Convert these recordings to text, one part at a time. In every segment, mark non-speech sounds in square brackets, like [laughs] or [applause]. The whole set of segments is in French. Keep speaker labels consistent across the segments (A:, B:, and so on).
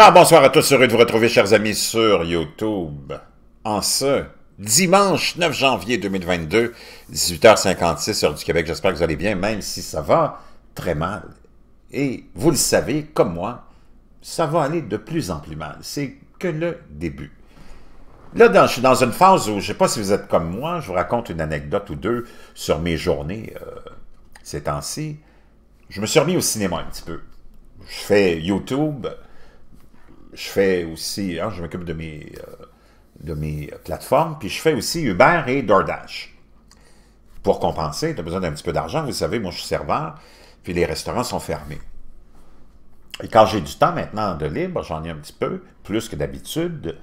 A: Alors, bonsoir à tous, heureux de vous retrouver, chers amis, sur YouTube. En ce dimanche 9 janvier 2022, 18h56, heure du Québec. J'espère que vous allez bien, même si ça va très mal. Et vous le savez, comme moi, ça va aller de plus en plus mal. C'est que le début. Là, je suis dans une phase où, je ne sais pas si vous êtes comme moi, je vous raconte une anecdote ou deux sur mes journées euh, ces temps-ci. Je me suis remis au cinéma un petit peu. Je fais YouTube, je fais aussi, hein, je m'occupe de mes, euh, de mes plateformes, puis je fais aussi Uber et DoorDash. Pour compenser, tu as besoin d'un petit peu d'argent. Vous savez, moi, je suis serveur, puis les restaurants sont fermés. Et quand j'ai du temps maintenant de libre, j'en ai un petit peu, plus que d'habitude,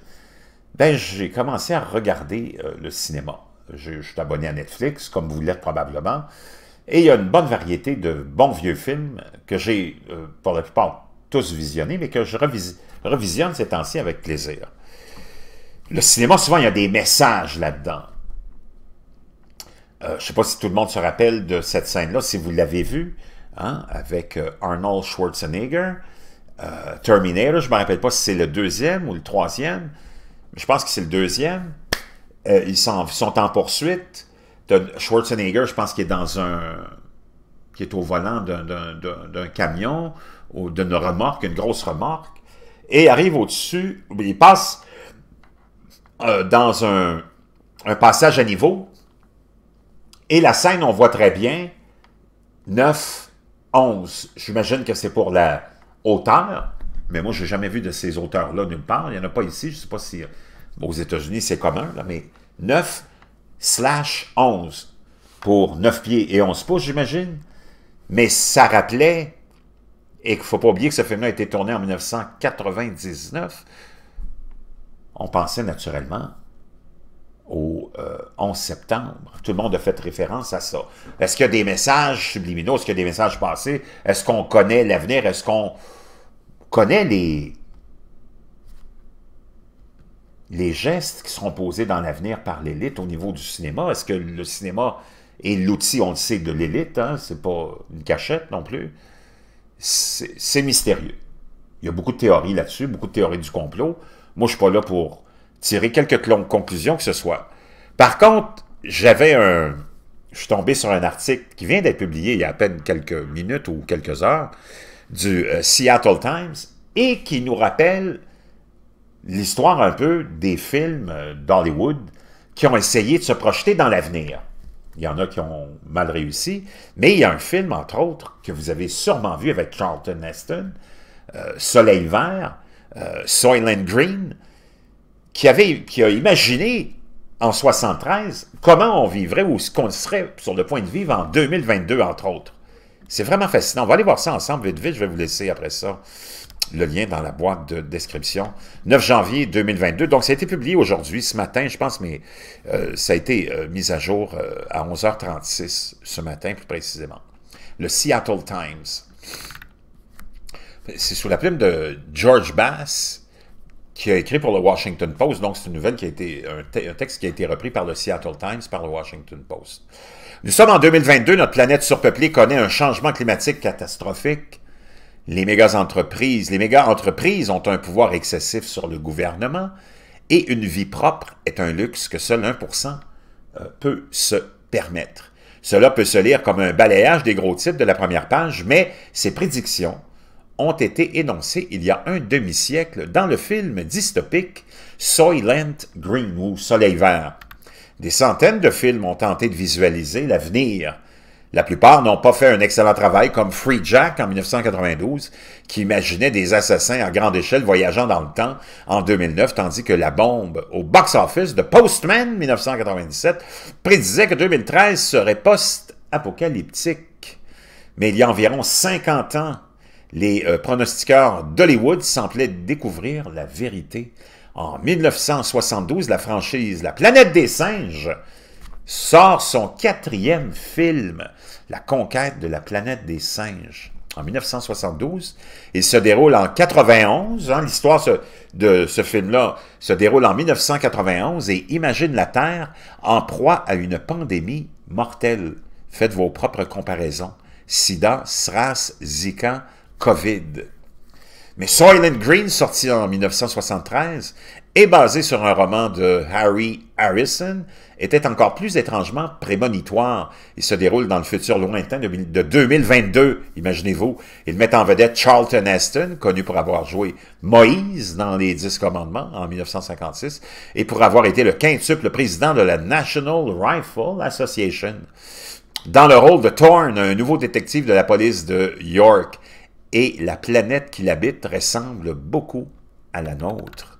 A: ben, j'ai commencé à regarder euh, le cinéma. Je, suis abonné à Netflix, comme vous l'êtes probablement, et il y a une bonne variété de bons vieux films que j'ai, euh, pour la plupart, tous visionnés, mais que je revisite revisionne cet temps avec plaisir. Le cinéma, souvent, il y a des messages là-dedans. Euh, je ne sais pas si tout le monde se rappelle de cette scène-là, si vous l'avez vue, hein, avec euh, Arnold Schwarzenegger, euh, Terminator, je ne me rappelle pas si c'est le deuxième ou le troisième, mais je pense que c'est le deuxième. ils sont, en poursuite. De Schwarzenegger, je pense qu'il est dans un... qui est au volant d'un camion ou d'une remorque, une grosse remorque et arrive au-dessus, il passe euh, dans un, passage à niveau, et la scène, on voit très bien, 9, 11, j'imagine que c'est pour la hauteur, mais moi, je n'ai jamais vu de ces hauteurs là nulle part. Il n'y en a pas ici. Je ne sais pas si euh, aux États-Unis, c'est commun, mais 9 11 pour 9 pieds et 11 pouces, j'imagine. Mais ça rappelait et qu'il ne faut pas oublier que ce film-là a été tourné en 1999. On pensait naturellement au 11 euh, septembre. Tout le monde a fait référence à ça. Est-ce qu'il y a des messages subliminaux? Est-ce qu'il y a des messages passés? Est-ce qu'on connaît l'avenir? Est-ce qu'on connaît les, les gestes qui seront posés dans l'avenir par l'élite au niveau du cinéma? Est-ce que le cinéma est l'outil, on le sait, de l'élite? Hein? C'est pas une cachette non plus c'est mystérieux. Il y a beaucoup de théories là-dessus, beaucoup de théories du complot. Moi, je suis pas là pour tirer quelques conclusions que ce soit. Par contre, j'avais un... Je suis tombé sur un article qui vient d'être publié il y a à peine quelques minutes ou quelques heures du euh, Seattle Times et qui nous rappelle l'histoire un peu des films euh, d'Hollywood qui ont essayé de se projeter dans l'avenir. Il y en a qui ont mal réussi. Mais il y a un film, entre autres, que vous avez sûrement vu avec Charlton Heston, euh, Soleil vert, euh, Green, qui, avait, qui a imaginé en 73 comment on vivrait ou ce qu'on serait sur le point de vivre en 2022, entre autres. C'est vraiment fascinant. On va aller voir ça ensemble vite, vite. Je vais vous laisser après ça le lien dans la boîte de description. 9 janvier 2022. Donc, ça a été publié aujourd'hui, ce matin, je pense, mais euh, ça a été euh, mis à jour euh, à 11h36 ce matin, plus précisément. Le Seattle Times. C'est sous la plume de George Bass, qui a écrit pour le Washington Post. Donc, c'est une nouvelle qui a été, un, texte qui a été repris par le Seattle Times, par le Washington Post. Nous sommes en 2022, notre planète surpeuplée connaît un changement climatique catastrophique les méga-entreprises. Les entreprises ont un pouvoir excessif sur le gouvernement et une vie propre est un luxe que seul 1% euh, peut se permettre. Cela peut se lire comme un balayage des gros titres de la première page, mais ces prédictions ont été énoncées il y a un demi-siècle dans le film dystopique Soylent Green ou Soleil Vert. Des centaines de films ont tenté de visualiser l'avenir la plupart n'ont pas fait un excellent travail, comme Free Jack en 1992, qui imaginait des assassins à grande échelle voyageant dans le temps en 2009, tandis que la bombe au box-office de Postman 1997 prédisait que 2013 serait post-apocalyptique. Mais il y a environ 50 ans, les euh, pronostiqueurs d'Hollywood semblaient découvrir la vérité. En 1972, la franchise La Planète des Singes sort son quatrième film, La conquête de la planète des singes, en 1972. Il se déroule en 1991, hein. L'histoire de ce film-là se déroule en 1991 et imagine la Terre en proie à une pandémie mortelle. Faites vos propres comparaisons. Sida, SRAS, Zika, COVID. Mais Soylent Green, sorti en 1973, et basé sur un roman de Harry Harrison, était encore plus étrangement prémonitoire. Il se déroule dans le futur lointain de 2022, imaginez-vous. Il met en vedette Charlton Heston, connu pour avoir joué Moïse dans les Dix Commandements en 1956 et pour avoir été le quintuple président de la National Rifle Association. Dans le rôle de Thorne, un nouveau détective de la police de York, et la planète qu'il habite ressemble beaucoup à la nôtre.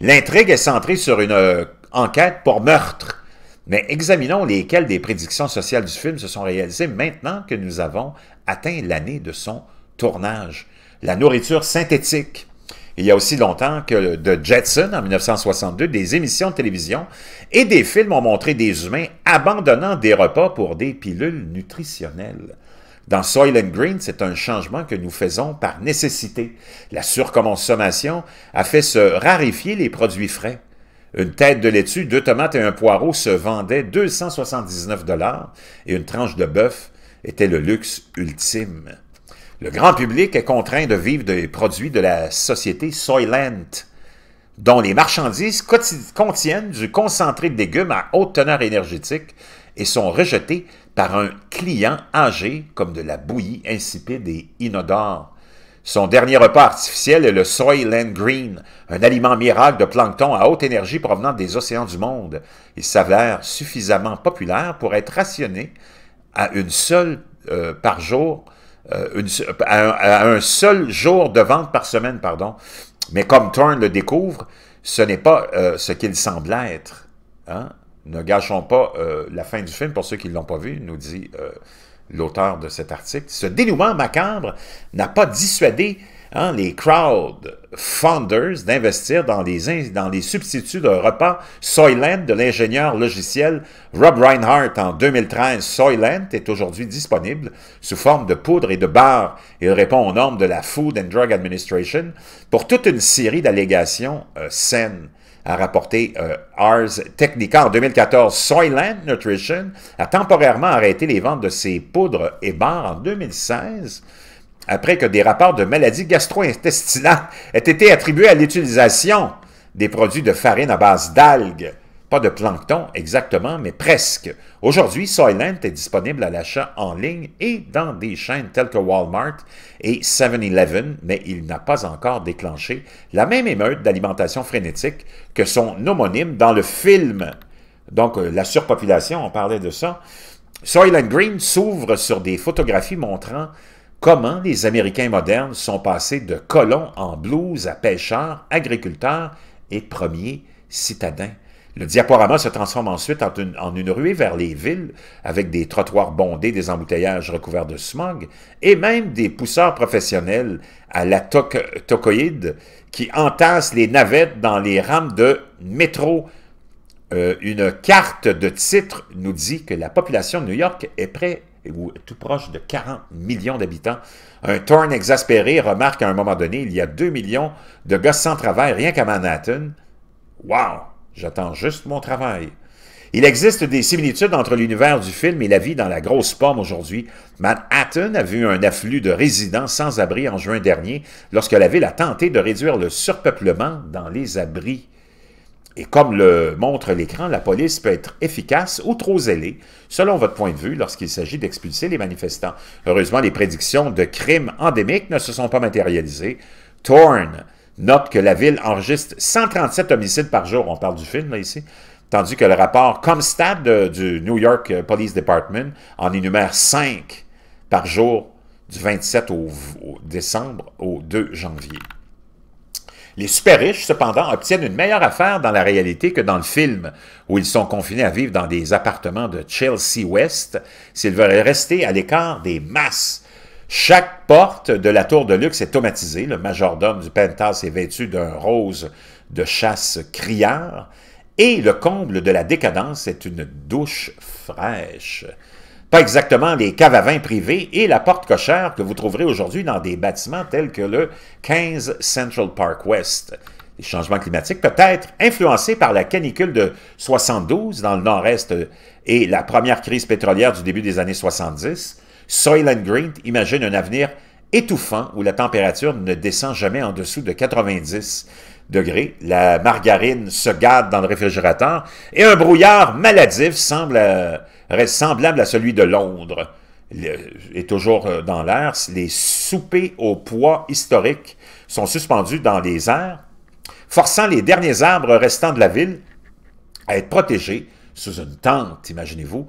A: L'intrigue est centrée sur une euh, enquête pour meurtre. Mais examinons lesquelles des prédictions sociales du film se sont réalisées maintenant que nous avons atteint l'année de son tournage. La nourriture synthétique. Il y a aussi longtemps que de Jetson, en 1962, des émissions de télévision et des films ont montré des humains abandonnant des repas pour des pilules nutritionnelles. Dans Soil Green, c'est un changement que nous faisons par nécessité. La surconsommation a fait se raréfier les produits frais. Une tête de laitue, deux tomates et un poireau se vendaient 279 dollars et une tranche de bœuf était le luxe ultime. Le grand public est contraint de vivre des produits de la société Soylent, dont les marchandises contiennent du concentré de légumes à haute teneur énergétique et sont rejetées par un client âgé comme de la bouillie insipide et inodore. Son dernier repas artificiel est le soyland Green, un aliment miracle de plancton à haute énergie provenant des océans du monde. Il s'avère suffisamment populaire pour être rationné à une seule euh, par jour, euh, un, à, un, seul jour de vente par semaine, pardon. Mais comme Thorne le découvre, ce n'est pas euh, ce qu'il semble être. Hein. Ne gâchons pas euh, la fin du film pour ceux qui ne l'ont pas vu, nous dit euh, l'auteur de cet article. Ce dénouement macabre n'a pas dissuadé Hein, les crowd founders d'investir dans les, dans les substituts de repas Soylent de l'ingénieur logiciel Rob Reinhardt en 2013. Soylent est aujourd'hui disponible sous forme de poudre et de barres. Il répond aux normes de la Food and Drug Administration pour toute une série d'allégations euh, saines a rapporté euh, Ars Technica en 2014. Soylent Nutrition a temporairement arrêté les ventes de ses poudres et barres en 2016 après que des rapports de maladies gastro-intestinales aient été attribués à l'utilisation des produits de farine à base d'algues. Pas de plancton exactement, mais presque. Aujourd'hui, Soylent est disponible à l'achat en ligne et dans des chaînes telles que Walmart et 7-Eleven, mais il n'a pas encore déclenché la même émeute d'alimentation frénétique que son homonyme dans le film. Donc, euh, la surpopulation, on parlait de ça. Soylent Green s'ouvre sur des photographies montrant Comment les Américains modernes sont passés de colons en blouse à pêcheurs, agriculteurs et premiers citadins. Le diaporama se transforme ensuite en une, rue ruée vers les villes, avec des trottoirs bondés, des embouteillages recouverts de smog, et même des pousseurs professionnels à la tocoïde qui entassent les navettes dans les rames de métro. Euh, une carte de titre nous dit que la population de New York est près ou tout proche de 40 millions d'habitants. Un Thorne exaspéré remarque à un moment donné, il y a 2 millions de gosses sans travail rien qu'à Manhattan. Wow! J'attends juste mon travail. Il existe des similitudes entre l'univers du film et la vie dans la grosse pomme aujourd'hui. Manhattan a vu un afflux de résidents sans abri en juin dernier lorsque la ville a tenté de réduire le surpeuplement dans les abris. Et comme le montre l'écran, la police peut être efficace ou trop zélée, selon votre point de vue, lorsqu'il s'agit d'expulser les manifestants. Heureusement, les prédictions de crimes endémiques ne se sont pas matérialisées. Torn note que la ville enregistre 137 homicides par jour. On parle du film, là, ici. Tandis que le rapport Comstat euh, du New York euh, Police Department en énumère 5 par jour du 27 au décembre au 2 janvier. Les super riches, cependant, obtiennent une meilleure affaire dans la réalité que dans le film, où ils sont confinés à vivre dans des appartements de Chelsea West s'ils veulent rester à l'écart des masses. Chaque porte de la tour de luxe est automatisée. Le majordome du penthouse est vêtu d'un rose de chasse criard. Et le comble de la décadence est une douche fraîche pas exactement les caves à vin privées, et la porte cochère que vous trouverez aujourd'hui dans des bâtiments tels que le 15 Central Park West. Les changements climatiques peut-être influencés par la canicule de 72 dans le nord-est euh, et la première crise pétrolière du début des années 70, Soylent Green imagine un avenir étouffant où la température ne descend jamais en dessous de 90 degrés, la margarine se garde dans le réfrigérateur et un brouillard maladif semble... Euh, reste semblable à celui de Londres. est toujours euh, dans l'air, les soupers au poids historique sont suspendus dans les airs, forçant les derniers arbres restants de la ville à être protégés sous une tente, imaginez-vous.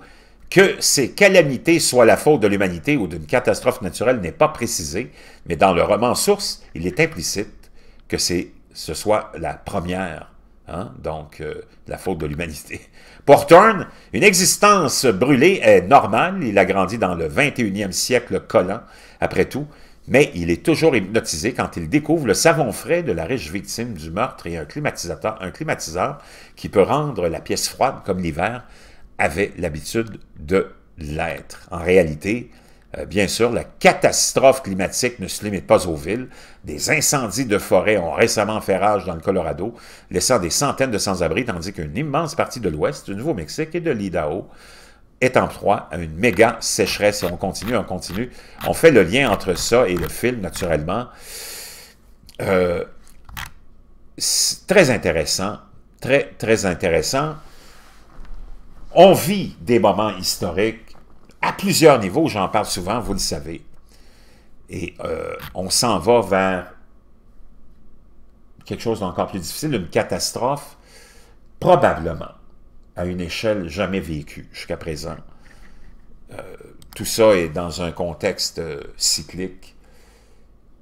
A: Que ces calamités soient la faute de l'humanité ou d'une catastrophe naturelle n'est pas précisé, mais dans le roman Source, il est implicite que c'est ce soit la première Hein? Donc, euh, la faute de l'humanité. [laughs] Pour Turn, une existence brûlée est normale. Il a grandi dans le 21e siècle collant, après tout, mais il est toujours hypnotisé quand il découvre le savon frais de la riche victime du meurtre et un climatisateur, un climatiseur qui peut rendre la pièce froide comme l'hiver avait l'habitude de l'être. En réalité, euh, bien sûr, la catastrophe climatique ne se limite pas aux villes. Des incendies de forêt ont récemment fait rage dans le Colorado, laissant des centaines de sans-abri, tandis qu'une immense partie de l'Ouest, du Nouveau-Mexique et de l'Idaho est en proie à une méga sécheresse. Et on continue, on continue. On fait le lien entre ça et le film, naturellement. Euh, très intéressant, très, très intéressant. On vit des moments historiques à plusieurs niveaux, j'en parle souvent, vous le savez. Et euh, on s'en va vers quelque chose d'encore plus difficile, une catastrophe, probablement à une échelle jamais vécue jusqu'à présent. Euh, tout ça est dans un contexte euh, cyclique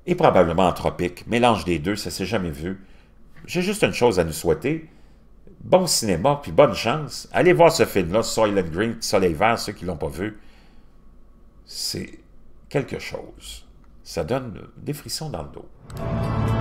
A: et probablement anthropique, mélange des deux, ça s'est jamais vu. J'ai juste une chose à nous souhaiter, bon cinéma, puis bonne chance. Allez voir ce film-là, Soylent Green, Soleil Vert, ceux qui ne l'ont pas vu. C'est quelque chose. Ça donne des frissons dans le dos.